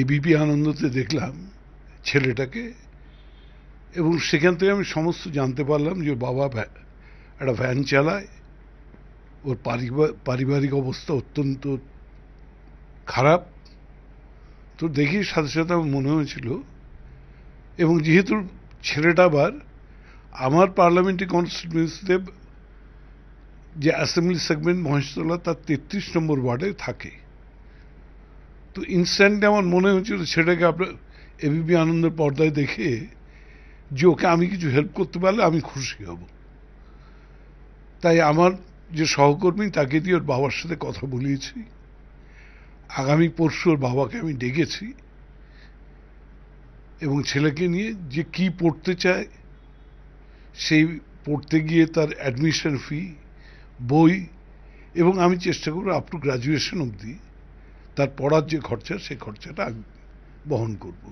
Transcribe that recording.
ABP আনন্দতে দেখলাম ছেলেটাকে এবং সেখান থেকে আমি সমস্ত জানতে পারলাম যে বাবা একটা ভ্যান চালায় ওর পারিবারিক অবস্থা অত্যন্ত খারাপ তো দেখি সাথে সাথে আমার মনে হয়েছিল এবং যেহেতু ছেলেটা আবার আমার পার্লামেন্টে কনস্টিটিউয়েন্সিতে যে অ্যাসেম্বলি সেগমেন্ট মহেশতলা তার তেত্রিশ নম্বর ওয়ার্ডে থাকে তো ইনস্ট্যান্টে আমার মনে হয়েছিল সেটাকে আপনার এবিপি আনন্দের পর্দায় দেখে যে ওকে আমি কিছু হেল্প করতে পারলে আমি খুশি হব তাই আমার যে সহকর্মী তাকে দিয়ে ওর বাবার সাথে কথা বলিয়েছি আগামী পরশু ওর বাবাকে আমি ডেকেছি এবং ছেলেকে নিয়ে যে কি পড়তে চায় সেই পড়তে গিয়ে তার অ্যাডমিশন ফি বই এবং আমি চেষ্টা করব আপ টু গ্রাজুয়েশন অব্দি তার পড়ার যে খরচা সে খরচাটা বহন করব